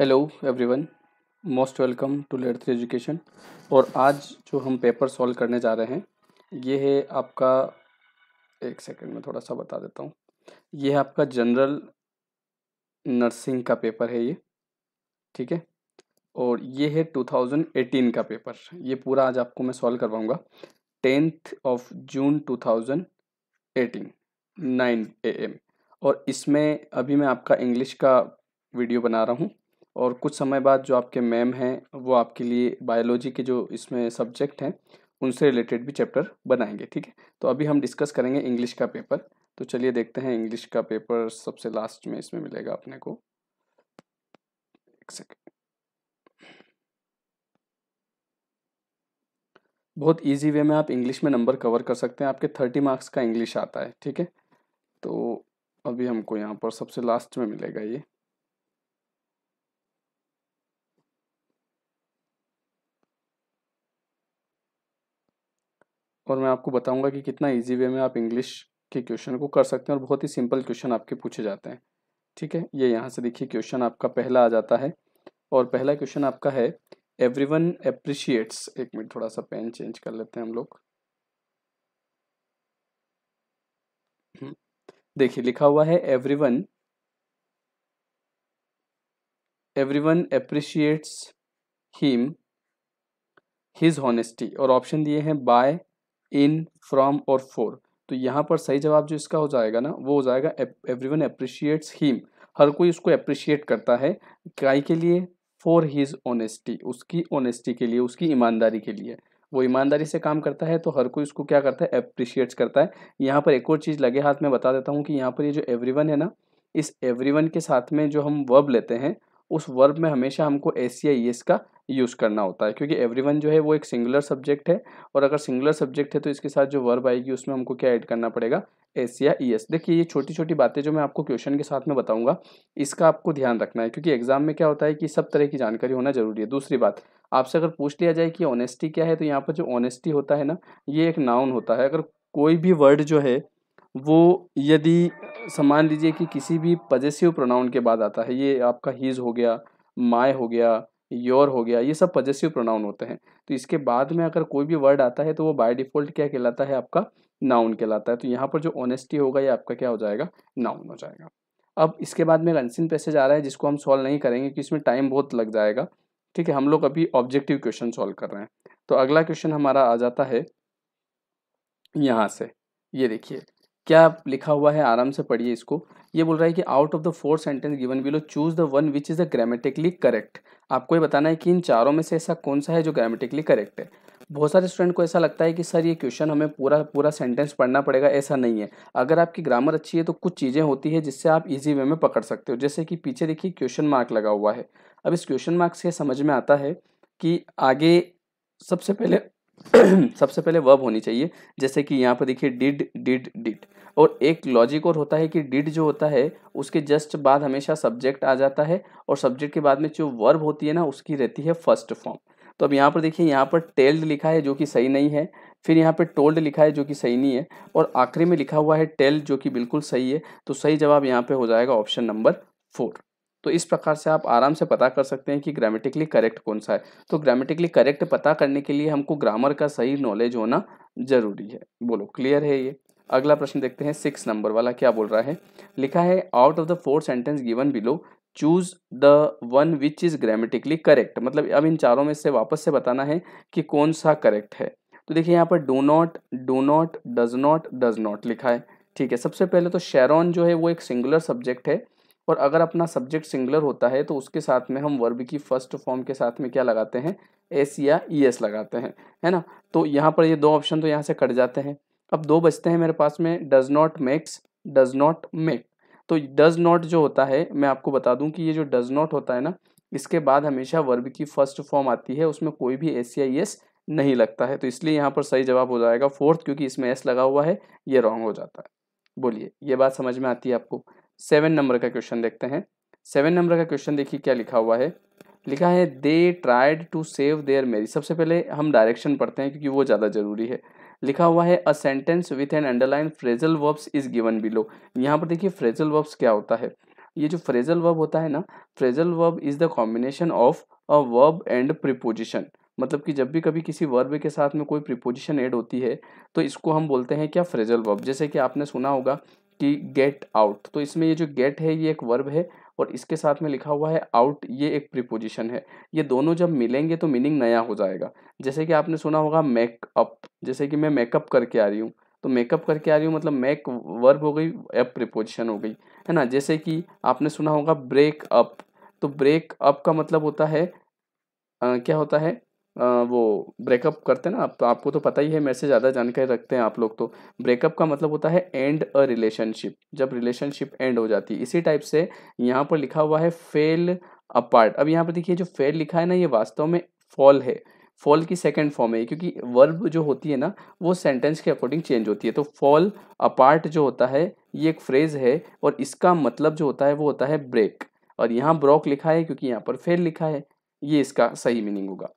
hello everyone most welcome to let three education और आज जो हम पेपर सॉल्व करने जा रहे हैं ये है आपका एक सेकंड में थोड़ा सा बता देता हूँ ये है आपका जनरल नर्सिंग का पेपर है ये ठीक है और ये है 2018 का पेपर ये पूरा आज आपको मैं सॉल्व करवाऊँगा tenth of June 2018 nine A M और इसमें अभी मैं आपका इंग्लिश का वीडियो बना रहा हूँ और कुछ समय बाद जो आपके मैम हैं वो आपके लिए बायोलॉजी के जो इसमें सब्जेक्ट हैं उनसे रिलेटेड भी चैप्टर बनाएंगे ठीक है तो अभी हम डिस्कस करेंगे इंग्लिश का पेपर तो चलिए देखते हैं इंग्लिश का पेपर सबसे लास्ट में इसमें मिलेगा अपने को एक सेकेंड बहुत इजी वे में आप इंग्लिश में नंबर कवर कर सकते हैं आपके थर्टी मार्क्स का इंग्लिश आता है ठीक है तो अभी हमको यहाँ पर सबसे लास्ट में मिलेगा ये और मैं आपको बताऊंगा कि कितना इजी वे में आप इंग्लिश के क्वेश्चन को कर सकते हैं और बहुत ही सिंपल क्वेश्चन आपके पूछे जाते हैं ठीक है ये यहाँ से देखिए क्वेश्चन आपका पहला आ जाता है और पहला क्वेश्चन आपका है एवरी वन अप्रिशिएट्स एक मिनट थोड़ा सा पेन चेंज कर लेते हैं हम लोग हम्म, देखिए लिखा हुआ है everyone everyone appreciates him his honesty और ऑप्शन दिए हैं बाय इन फ्रॉम और फोर तो यहाँ पर सही जवाब जो इसका हो जाएगा ना वो हो जाएगा एवरी वन अप्रिशिएट्स हीम हर कोई उसको अप्रिशिएट करता है काय के लिए फॉर हिज ऑनेस्टी उसकी ऑनेस्टी के लिए उसकी ईमानदारी के लिए वो ईमानदारी से काम करता है तो हर कोई उसको क्या करता है अप्रिशिएट्स करता है यहाँ पर एक और चीज़ लगे हाथ में बता देता हूँ कि यहाँ पर ये जो एवरी है ना इस एवरी के साथ में जो हम वर्ब लेते हैं उस वर्ब में हमेशा हमको एस या ई e एस का यूज़ करना होता है क्योंकि एवरीवन जो है वो एक सिंगुलर सब्जेक्ट है और अगर सिंगुलर सब्जेक्ट है तो इसके साथ जो वर्ब आएगी उसमें हमको क्या ऐड करना पड़ेगा एस या ई e एस देखिए ये छोटी छोटी बातें जो मैं आपको क्वेश्चन के साथ में बताऊंगा इसका आपको ध्यान रखना है क्योंकि एग्जाम में क्या होता है कि सब तरह की जानकारी होना जरूरी है दूसरी बात आपसे अगर पूछ लिया जाए कि ऑनेस्टी क्या है तो यहाँ पर जो ऑनेस्टी होता है ना ये एक नाउन होता है अगर कोई भी वर्ड जो है वो यदि समान लीजिए कि किसी भी पजेसिव प्रोनाउन के बाद आता है ये आपका हीज हो गया माय हो गया योर हो गया ये सब पजेसिव प्रोनाउन होते हैं तो इसके बाद में अगर कोई भी वर्ड आता है तो वो बाय डिफ़ॉल्ट क्या कहलाता है आपका नाउन कहलाता है तो यहाँ पर जो ऑनेस्टी होगा ये आपका क्या हो जाएगा नाउन हो जाएगा अब इसके बाद में अनसिन पैसेज आ रहा है जिसको हम सॉल्व नहीं करेंगे क्योंकि इसमें टाइम बहुत लग जाएगा ठीक है हम लोग अभी ऑब्जेक्टिव क्वेश्चन सॉल्व कर रहे हैं तो अगला क्वेश्चन हमारा आ जाता है यहाँ से ये देखिए क्या लिखा हुआ है आराम से पढ़िए इसको ये बोल रहा है कि out of the four sentence given below choose the one which is the grammatically correct आपको ये बताना है कि इन चारों में से ऐसा कौन सा है जो ग्रामेटिकली करेक्ट है बहुत सारे स्टूडेंट को ऐसा लगता है कि सर ये क्वेश्चन हमें पूरा पूरा सेंटेंस पढ़ना पड़ेगा ऐसा नहीं है अगर आपकी ग्रामर अच्छी है तो कुछ चीज़ें होती है जिससे आप इजी वे में पकड़ सकते हो जैसे कि पीछे देखिए क्वेश्चन मार्क लगा हुआ है अब इस क्वेश्चन मार्क से समझ में आता है कि आगे सबसे पहले सबसे पहले वर्ब होनी चाहिए जैसे कि यहाँ पर देखिए डिड डिड डिड और एक लॉजिक और होता है कि डिड जो होता है उसके जस्ट बाद हमेशा सब्जेक्ट आ जाता है और सब्जेक्ट के बाद में जो वर्ब होती है ना उसकी रहती है फर्स्ट फॉर्म तो अब यहाँ पर देखिए यहाँ पर टेल्ड लिखा है जो कि सही नहीं है फिर यहाँ पर टोल्ड लिखा है जो कि सही नहीं है और आखिरी में लिखा हुआ है टेल्ड जो कि बिल्कुल सही है तो सही जवाब यहाँ पर हो जाएगा ऑप्शन नंबर फोर तो इस प्रकार से आप आराम से पता कर सकते हैं कि ग्रामेटिकली करेक्ट कौन सा है तो ग्रामेटिकली करेक्ट पता करने के लिए हमको ग्रामर का सही नॉलेज होना जरूरी है बोलो क्लियर है ये अगला प्रश्न देखते हैं सिक्स नंबर वाला क्या बोल रहा है लिखा है out of the four sentence given below choose the one which is grammatically correct मतलब अब इन चारों में से वापस से बताना है कि कौन सा करेक्ट है तो देखिए यहाँ पर do not do not does not does not लिखा है ठीक है सबसे पहले तो शेरॉन जो है वो एक सिंगुलर सब्जेक्ट है और अगर अपना सब्जेक्ट सिंगुलर होता है तो उसके साथ में हम वर्ब की फर्स्ट फॉर्म के साथ में क्या लगाते हैं एस या ई e एस लगाते हैं है ना तो यहाँ पर ये दो ऑप्शन तो यहाँ से कट जाते हैं अब दो बचते हैं मेरे पास में does not makes does not make तो डज नॉट जो होता है मैं आपको बता दूं कि ये जो डज नॉट होता है ना इसके बाद हमेशा वर्ब की फर्स्ट फॉर्म आती है उसमें कोई भी एस या ई e एस नहीं लगता है तो इसलिए यहाँ पर सही जवाब हो जाएगा फोर्थ क्योंकि इसमें एस लगा हुआ है ये रॉन्ग हो जाता है बोलिए ये बात समझ में आती है आपको सेवन नंबर का क्वेश्चन देखते हैं सेवन नंबर का क्वेश्चन देखिए क्या लिखा हुआ है लिखा है they tried to save their मेरी सबसे पहले हम डायरेक्शन पढ़ते हैं क्योंकि वो ज़्यादा ज़रूरी है लिखा हुआ है a sentence with an underline phrasal verbs is given below यहाँ पर देखिए फ्रेजल वर्ब्स क्या होता है ये जो फ्रेजल वर्ब होता है ना phrasal verb is the combination of a verb and preposition मतलब कि जब भी कभी किसी वर्ब के साथ में कोई प्रिपोजिशन ऐड होती है तो इसको हम बोलते हैं क्या फ्रेजल वर्ब जैसे कि आपने सुना होगा कि गेट आउट तो इसमें ये जो गेट है ये एक वर्ब है और इसके साथ में लिखा हुआ है आउट ये एक प्रिपोजिशन है ये दोनों जब मिलेंगे तो मीनिंग नया हो जाएगा जैसे कि आपने सुना होगा मेकअप जैसे कि मैं मेकअप करके आ रही हूँ तो मेकअप करके आ रही हूँ मतलब मेक वर्ब हो गई एप प्रिपोजिशन हो गई है ना जैसे कि आपने सुना होगा ब्रेक अप तो ब्रेक अप का मतलब होता है आ, क्या होता है वो ब्रेकअप करते हैं ना आप तो आपको तो पता ही है मैसेज ज़्यादा जानकारी रखते हैं आप लोग तो ब्रेकअप का मतलब होता है एंड अ रिलेशनशिप जब रिलेशनशिप एंड हो जाती है इसी टाइप से यहाँ पर लिखा हुआ है फेल अपार्ट अब यहाँ पर देखिए जो फेल लिखा है ना ये वास्तव में फॉल है फॉल की सेकेंड फॉर्म है क्योंकि वर्ब जो होती है ना वो सेंटेंस के अकॉर्डिंग चेंज होती है तो फॉल अपार्ट जो होता है ये एक फ्रेज़ है और इसका मतलब जो होता है वो होता है ब्रेक और यहाँ ब्रॉक लिखा है क्योंकि यहाँ पर फेल लिखा है ये इसका सही मीनिंग होगा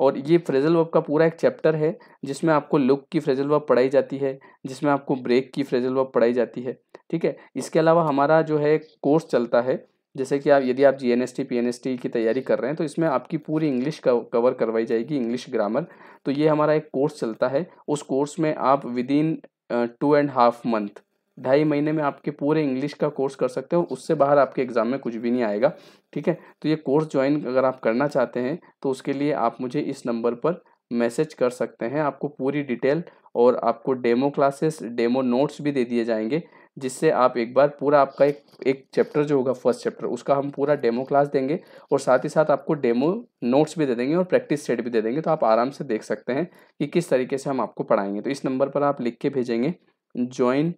और ये फ्रेजल वर्ब का पूरा एक चैप्टर है जिसमें आपको लुक की फ्रेजल वर्ब पढ़ाई जाती है जिसमें आपको ब्रेक की फ्रेजल वर्ब पढ़ाई जाती है ठीक है इसके अलावा हमारा जो है कोर्स चलता है जैसे कि आप यदि आप G N S T P N S T की तैयारी कर रहे हैं तो इसमें आपकी पूरी इंग्लिश कवर करवाई जाएगी इंग्लिश ग्रामर तो ये हमारा एक कोर्स चलता है उस कोर्स में आप within two and half month ढाई महीने में आपके पूरे इंग्लिश का कोर्स कर सकते हो उससे बाहर आपके एग्ज़ाम में कुछ भी नहीं आएगा ठीक है तो ये कोर्स ज्वाइन अगर आप करना चाहते हैं तो उसके लिए आप मुझे इस नंबर पर मैसेज कर सकते हैं आपको पूरी डिटेल और आपको डेमो क्लासेस डेमो नोट्स भी दे दिए जाएंगे जिससे आप एक बार पूरा आपका एक एक चैप्टर जो होगा फर्स्ट चैप्टर उसका हम पूरा डेमो क्लास देंगे और साथ ही साथ आपको डेमो नोट्स भी दे देंगे और प्रैक्टिस सेट भी दे देंगे तो आप आराम से देख सकते हैं कि किस तरीके से हम आपको पढ़ाएंगे तो इस नंबर पर आप लिख के भेजेंगे ज्वाइन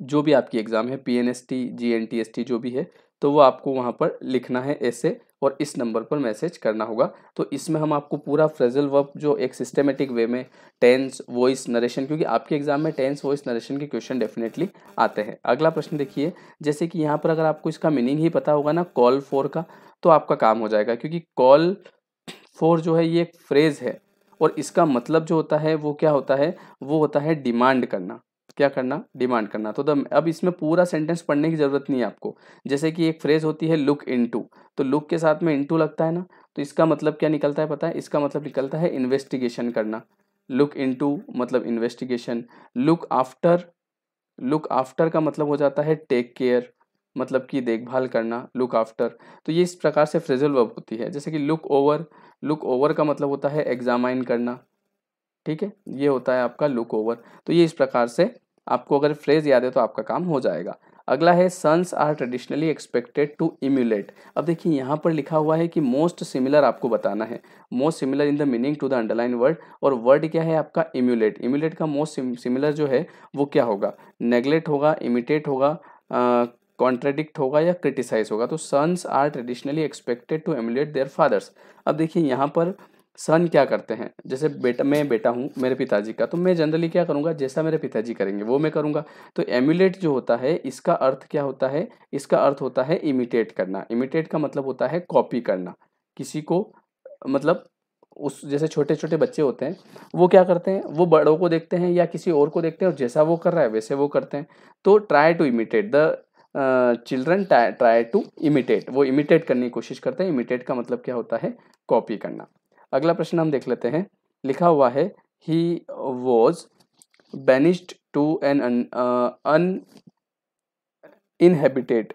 जो भी आपकी एग्ज़ाम है P N S T G N T S T जो भी है तो वो आपको वहाँ पर लिखना है ऐसे और इस नंबर पर मैसेज करना होगा तो इसमें हम आपको पूरा फ्रेजल वर्ब जो एक सिस्टमेटिक वे में टेंस वॉइस नरेशन क्योंकि आपके एग्जाम में टेंस वॉइस नरेशन के क्वेश्चन डेफिनेटली आते हैं अगला प्रश्न देखिए जैसे कि यहाँ पर अगर आपको इसका मीनिंग ही पता होगा ना कॉल फोर का तो आपका काम हो जाएगा क्योंकि कॉल फोर जो है ये एक फ्रेज़ है और इसका मतलब जो होता है वो क्या होता है वो होता है डिमांड करना क्या करना डिमांड करना तो द अब इसमें पूरा सेंटेंस पढ़ने की ज़रूरत नहीं है आपको जैसे कि एक फ्रेज होती है लुक इन टू तो लुक के साथ में इन टू लगता है ना तो इसका मतलब क्या निकलता है पता है इसका मतलब निकलता है इन्वेस्टिगेशन करना लुक इन टू मतलब investigation look after look after का मतलब हो जाता है टेक केयर मतलब कि देखभाल करना लुक आफ्टर तो ये इस प्रकार से फ्रेजल वर्ब होती है जैसे कि लुक ओवर लुक ओवर का मतलब होता है एग्जामाइन करना ठीक है ये होता है आपका लुक ओवर तो ये इस प्रकार से आपको अगर फ्रेज याद है तो आपका काम हो जाएगा अगला है sons are traditionally expected to emulate अब देखिए यहाँ पर लिखा हुआ है कि मोस्ट सिमिलर आपको बताना है most similar in the meaning to the underline word और वर्ड क्या है आपका इम्यूलेट इम्यूलेट का मोस्ट सिमिलर जो है वो क्या होगा नेग्लेक्ट होगा इमिटेट होगा कॉन्ट्रेडिक्ट होगा या क्रिटिसाइज होगा तो sons are traditionally expected to emulate their fathers अब देखिए यहाँ पर सन क्या करते हैं जैसे बेटा मैं बेटा हूँ मेरे पिताजी का तो मैं जनरली क्या करूँगा जैसा मेरे पिताजी करेंगे वो मैं करूँगा तो एम्यूलेट जो होता है इसका अर्थ क्या होता है इसका अर्थ होता है इमिटेट करना इमिटेट का मतलब होता है कॉपी करना किसी को मतलब उस जैसे छोटे छोटे बच्चे होते हैं वो क्या करते हैं वो बड़ों को देखते हैं या किसी और को देखते हैं और जैसा वो कर रहा है वैसे वो करते हैं तो try to imitate the children try to imitate वो इमिटेट करने की कोशिश करते हैं इमिटेट का मतलब क्या होता है कॉपी करना अगला प्रश्न हम देख लेते हैं लिखा हुआ है he was banished to an uninhabited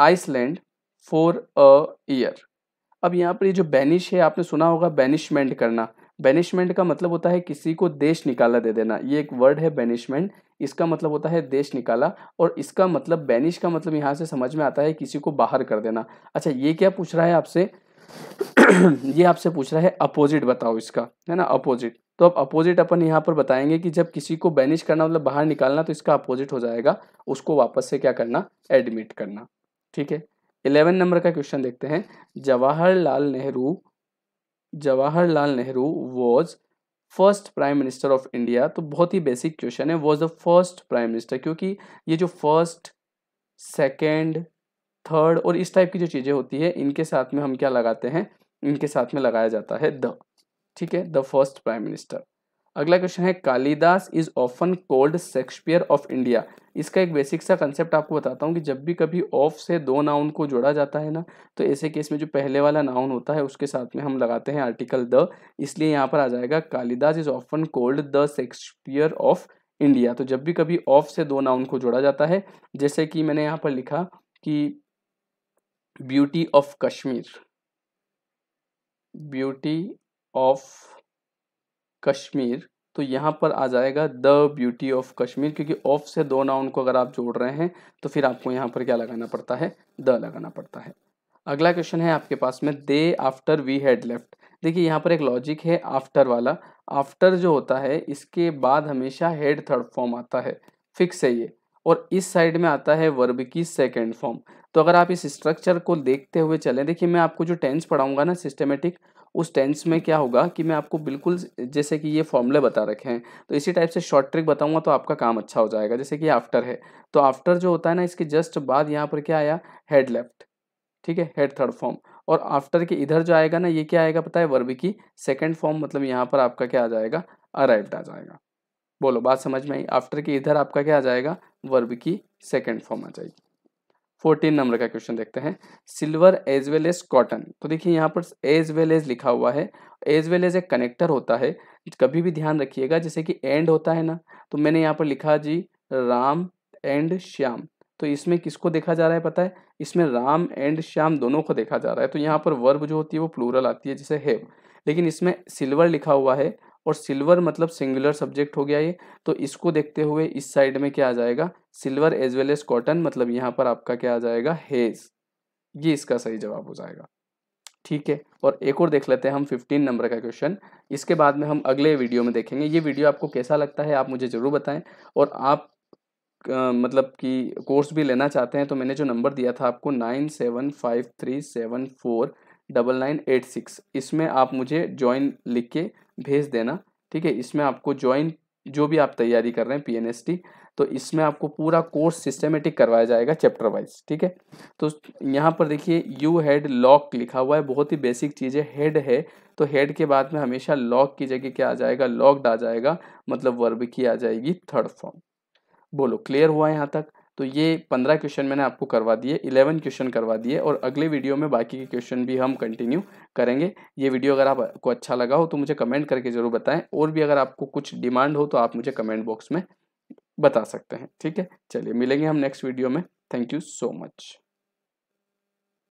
island for a year अब यहाँ पर ये जो बैनिश है आपने सुना होगा बैनिशमेंट करना बैनिशमेंट का मतलब होता है किसी को देश निकाला दे देना ये एक वर्ड है बैनिशमेंट इसका मतलब होता है देश निकाला और इसका मतलब बैनिश का मतलब यहाँ से समझ में आता है किसी को बाहर कर देना अच्छा ये क्या पूछ रहा है आपसे ये आपसे पूछ रहा है अपोजिट बताओ इसका है ना अपोजिट तो अब अपोजिट अपन यहाँ पर बताएंगे कि जब किसी को बैनिश करना मतलब बाहर निकालना तो इसका अपोजिट हो जाएगा उसको वापस से क्या करना एडमिट करना ठीक है इलेवन नंबर का क्वेश्चन देखते हैं Jawaharlal Nehru Jawaharlal Nehru was first prime minister of India तो बहुत ही बेसिक क्वेश्चन है was the first prime minister क्योंकि ये जो फर्स्ट सेकेंड थर्ड और इस टाइप की जो चीज़ें होती है इनके साथ में हम क्या लगाते हैं इनके साथ में लगाया जाता है द ठीक है द फर्स्ट प्राइम मिनिस्टर अगला क्वेश्चन है Kalidas is often called Shakespeare of India इसका एक बेसिक सा कंसेप्ट आपको बताता हूँ कि जब भी कभी ऑफ से दो नाउन को जोड़ा जाता है ना तो ऐसे केस में जो पहले वाला नाउन होता है उसके साथ में हम लगाते हैं आर्टिकल द इसलिए यहाँ पर आ जाएगा Kalidas is often called the Shakespeare of India तो जब भी कभी ऑफ से दो नाउन को जोड़ा जाता है जैसे कि मैंने यहाँ पर लिखा कि beauty of kashmir beauty of Kashmir तो यहाँ पर आ जाएगा द ब्यूटी ऑफ कश्मीर क्योंकि ऑफ से दो नाउन को अगर आप जोड़ रहे हैं तो फिर आपको यहाँ पर क्या लगाना पड़ता है द लगाना पड़ता है अगला क्वेश्चन है आपके पास में they after we had left देखिए यहाँ पर एक लॉजिक है आफ्टर वाला आफ्टर जो होता है इसके बाद हमेशा हेड थर्ड फॉर्म आता है फिक्स है ये और इस साइड में आता है वर्ब की सेकेंड फॉर्म तो अगर आप इस स्ट्रक्चर को देखते हुए चलें देखिए मैं आपको जो टेंस पढ़ाऊंगा ना सिस्टमेटिक उस टेंस में क्या होगा कि मैं आपको बिल्कुल जैसे कि ये फॉर्मूले बता रखे हैं तो इसी टाइप से शॉर्ट ट्रिक बताऊंगा तो आपका काम अच्छा हो जाएगा जैसे कि आफ्टर है तो आफ्टर जो होता है ना इसके जस्ट बाद यहाँ पर क्या आया हेड लेफ्ट ठीक है हेड थर्ड फॉर्म और आफ्टर के इधर जो आएगा ना ये क्या आएगा पता है वर्बी की सेकेंड फॉर्म मतलब यहाँ पर आपका क्या आ जाएगा अराइव्ड आ जाएगा बोलो बात समझ में आई आफ्टर के इधर आपका क्या आ जाएगा वर्ब की सेकेंड फॉर्म आ जाएगी फोर्टीन नंबर का क्वेश्चन देखते हैं silver as well as cotton तो देखिए यहाँ पर एज वेल एज लिखा हुआ है एज वेल एज एक कनेक्टर होता है कभी भी ध्यान रखिएगा जैसे कि एंड होता है ना तो मैंने यहाँ पर लिखा जी राम एंड श्याम तो इसमें किसको देखा जा रहा है पता है इसमें राम एंड श्याम दोनों को देखा जा रहा है तो यहाँ पर वर्ब जो होती है वो प्लूरल आती है जैसे हैव लेकिन इसमें सिल्वर लिखा हुआ है और सिल्वर मतलब सिंगुलर सब्जेक्ट हो गया ये तो इसको देखते हुए इस साइड में क्या आ जाएगा silver as well as cotton मतलब यहाँ पर आपका क्या आ जाएगा हेज ये इसका सही जवाब हो जाएगा ठीक है और एक और देख लेते हैं हम फिफ्टीन नंबर का क्वेश्चन इसके बाद में हम अगले वीडियो में देखेंगे ये वीडियो आपको कैसा लगता है आप मुझे ज़रूर बताएं और आप Uh, मतलब कि कोर्स भी लेना चाहते हैं तो मैंने जो नंबर दिया था आपको nine seven five three seven four double nine eight six इसमें आप मुझे ज्वाइन लिख के भेज देना ठीक है इसमें आपको ज्वाइन जो भी आप तैयारी कर रहे हैं पी तो इसमें आपको पूरा कोर्स सिस्टमेटिक करवाया जाएगा चैप्टर वाइज ठीक है तो यहाँ पर देखिए यू हेड लॉक लिखा हुआ है बहुत ही बेसिक चीज़ है हेड है तो हेड के बाद में हमेशा लॉक की जगह क्या आ जाएगा लॉक्ड आ जाएगा मतलब वर्ब की आ जाएगी थर्ड फॉर्म बोलो क्लियर हुआ यहाँ तक तो ये पंद्रह क्वेश्चन मैंने आपको करवा दिए इलेवन क्वेश्चन करवा दिए और अगले वीडियो में बाकी के क्वेश्चन भी हम कंटिन्यू करेंगे ये वीडियो अगर आपको अच्छा लगा हो तो मुझे कमेंट करके ज़रूर बताएं और भी अगर आपको कुछ डिमांड हो तो आप मुझे कमेंट बॉक्स में बता सकते हैं ठीक है चलिए मिलेंगे हम नेक्स्ट वीडियो में थैंक यू सो मच